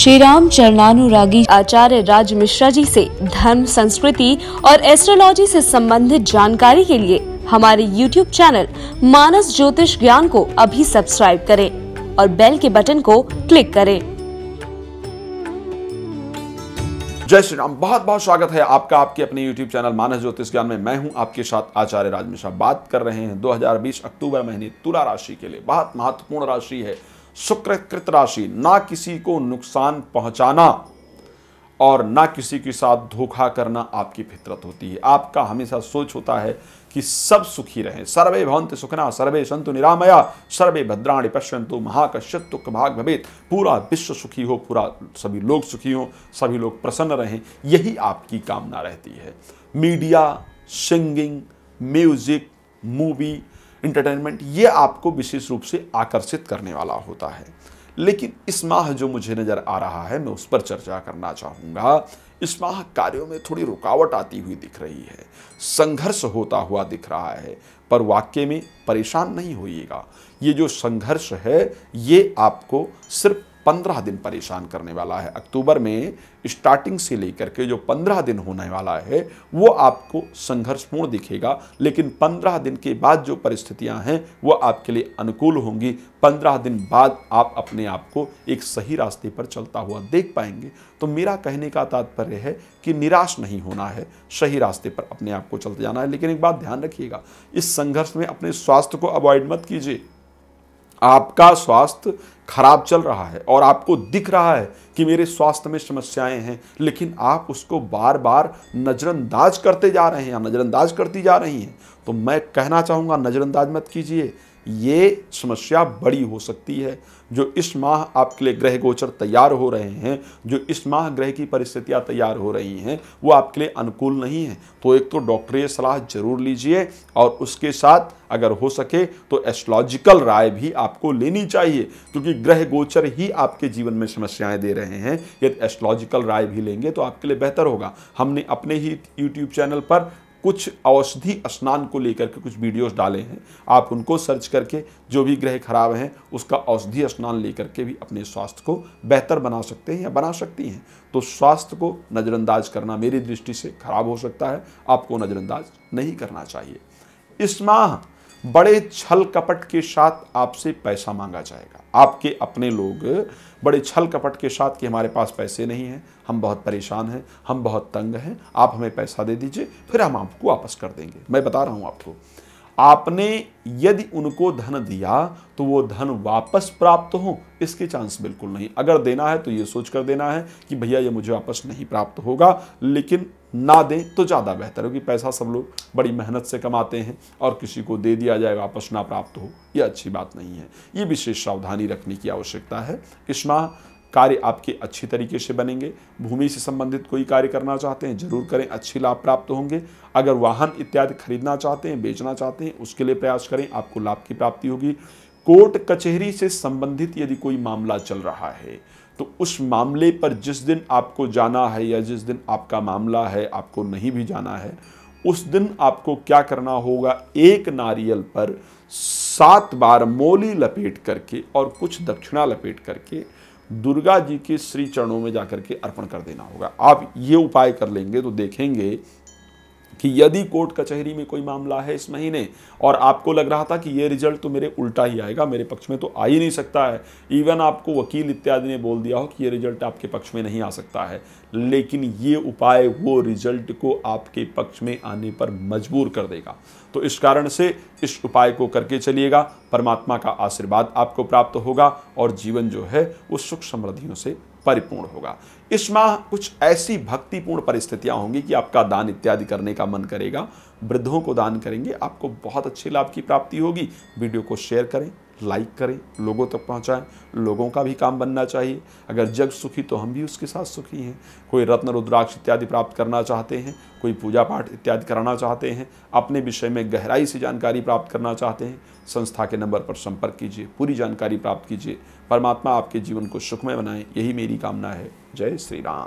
श्री राम चरणानुरागी आचार्य राज मिश्रा जी से धर्म संस्कृति और एस्ट्रोलॉजी से संबंधित जानकारी के लिए हमारे YouTube चैनल मानस ज्योतिष ज्ञान को अभी सब्सक्राइब करें और बेल के बटन को क्लिक करें जय श्री राम बहुत बहुत स्वागत है आपका आपके अपने YouTube चैनल मानस ज्योतिष ज्ञान में मैं हूं आपके साथ आचार्य राज मिश्रा बात कर रहे हैं 2020 अक्टूबर महीने तुला राशि के लिए बहुत महत्वपूर्ण राशि है शुक्रकृत राशि ना किसी को नुकसान पहुंचाना और ना किसी के साथ धोखा करना आपकी फितरत होती है आपका हमेशा सोच होता है कि सब सुखी रहें सर्वे भवंत सुखना सर्वे संतु निरामया सर्वे भद्राणी पश्यंतु महाकश्यत भाग भवेत पूरा विश्व सुखी हो पूरा सभी लोग सुखी हो सभी लोग प्रसन्न रहें यही आपकी कामना रहती है media singing music movie entertainment ये आपको विशेष रूप से आकर्षित करने वाला होता है लेकिन इस माह जो मुझे नज़र आ रहा है मैं उस पर चर्चा करना चाहूँगा इस माह कार्यों में थोड़ी रुकावट आती हुई दिख रही है संघर्ष होता हुआ दिख रहा है पर वाक्य में परेशान नहीं होइएगा ये जो संघर्ष है ये आपको सिर्फ पंद्रह दिन परेशान करने वाला है अक्टूबर में स्टार्टिंग से लेकर के जो पंद्रह दिन होने वाला है वो आपको संघर्षपूर्ण दिखेगा लेकिन पंद्रह दिन के बाद जो परिस्थितियां हैं वो आपके लिए अनुकूल होंगी पंद्रह दिन बाद आप अपने आप को एक सही रास्ते पर चलता हुआ देख पाएंगे तो मेरा कहने का तात्पर्य है कि निराश नहीं होना है सही रास्ते पर अपने आप को चलते जाना है लेकिन एक बात ध्यान रखिएगा इस संघर्ष में अपने स्वास्थ्य को अवॉइड मत कीजिए आपका स्वास्थ्य खराब चल रहा है और आपको दिख रहा है कि मेरे स्वास्थ्य में समस्याएं हैं लेकिन आप उसको बार बार नज़रअंदाज करते जा रहे हैं या नज़रअंदाज करती जा रही हैं तो मैं कहना चाहूँगा नज़रअंदाज मत कीजिए ये समस्या बड़ी हो सकती है जो इस माह आपके लिए ग्रह गोचर तैयार हो रहे हैं जो इस माह ग्रह की परिस्थितियां तैयार हो रही हैं वो आपके लिए अनुकूल नहीं है तो एक तो डॉक्टरी सलाह जरूर लीजिए और उसके साथ अगर हो सके तो एस्ट्रोलॉजिकल राय भी आपको लेनी चाहिए क्योंकि ग्रह गोचर ही आपके जीवन में समस्याएं दे रहे हैं यदि एस्ट्रोलॉजिकल राय भी लेंगे तो आपके लिए बेहतर होगा हमने अपने ही यूट्यूब चैनल पर कुछ औषधि स्नान को लेकर के कुछ वीडियोस डाले हैं आप उनको सर्च करके जो भी ग्रह खराब हैं उसका औषधि स्नान लेकर के भी अपने स्वास्थ्य को बेहतर बना सकते हैं या बना सकती हैं तो स्वास्थ्य को नज़रअंदाज करना मेरी दृष्टि से खराब हो सकता है आपको नज़रअंदाज नहीं करना चाहिए इस माह बड़े छल कपट के साथ आपसे पैसा मांगा जाएगा आपके अपने लोग बड़े छल कपट के साथ कि हमारे पास पैसे नहीं हैं हम बहुत परेशान हैं हम बहुत तंग हैं आप हमें पैसा दे दीजिए फिर हम आपको वापस कर देंगे मैं बता रहा हूँ आपको आपने यदि उनको धन दिया तो वो धन वापस प्राप्त हो इसके चांस बिल्कुल नहीं अगर देना है तो ये सोच कर देना है कि भैया ये मुझे वापस नहीं प्राप्त होगा लेकिन ना दें तो ज़्यादा बेहतर है क्योंकि पैसा सब लोग बड़ी मेहनत से कमाते हैं और किसी को दे दिया जाए वापस ना प्राप्त हो यह अच्छी बात नहीं है ये विशेष सावधानी रखने की आवश्यकता है कृष्णा कार्य आपके अच्छी तरीके से बनेंगे भूमि से संबंधित कोई कार्य करना चाहते हैं जरूर करें अच्छी लाभ प्राप्त होंगे अगर वाहन इत्यादि खरीदना चाहते हैं बेचना चाहते हैं उसके लिए प्रयास करें आपको लाभ की प्राप्ति होगी कोर्ट कचहरी से संबंधित यदि कोई मामला चल रहा है तो उस मामले पर जिस दिन आपको जाना है या जिस दिन आपका मामला है आपको नहीं भी जाना है उस दिन आपको क्या करना होगा एक नारियल पर सात बार मोली लपेट करके और कुछ दक्षिणा लपेट करके दुर्गा जी के श्री चरणों में जाकर के अर्पण कर देना होगा आप ये उपाय कर लेंगे तो देखेंगे कि यदि कोर्ट कचहरी में कोई मामला है इस महीने और आपको लग रहा था कि ये रिजल्ट तो मेरे उल्टा ही आएगा मेरे पक्ष में तो आ ही नहीं सकता है इवन आपको वकील इत्यादि ने बोल दिया हो कि ये रिजल्ट आपके पक्ष में नहीं आ सकता है लेकिन ये उपाय वो रिजल्ट को आपके पक्ष में आने पर मजबूर कर देगा तो इस कारण से इस उपाय को करके चलिएगा परमात्मा का आशीर्वाद आपको प्राप्त होगा और जीवन जो है वो सुख समृद्धियों से परिपूर्ण होगा इस माह कुछ ऐसी भक्तिपूर्ण परिस्थितियां होंगी कि आपका दान इत्यादि करने का मन करेगा वृद्धों को दान करेंगे आपको बहुत अच्छे लाभ की प्राप्ति होगी वीडियो को शेयर करें लाइक करें लोगों तक पहुंचाएं लोगों का भी काम बनना चाहिए अगर जग सुखी तो हम भी उसके साथ सुखी हैं कोई रत्न रुद्राक्ष इत्यादि प्राप्त करना चाहते हैं कोई पूजा पाठ इत्यादि कराना चाहते हैं अपने विषय में गहराई से जानकारी प्राप्त करना चाहते हैं संस्था के नंबर पर संपर्क कीजिए पूरी जानकारी प्राप्त कीजिए परमात्मा आपके जीवन को सुखमय बनाएं यही मेरी कामना है जय श्री राम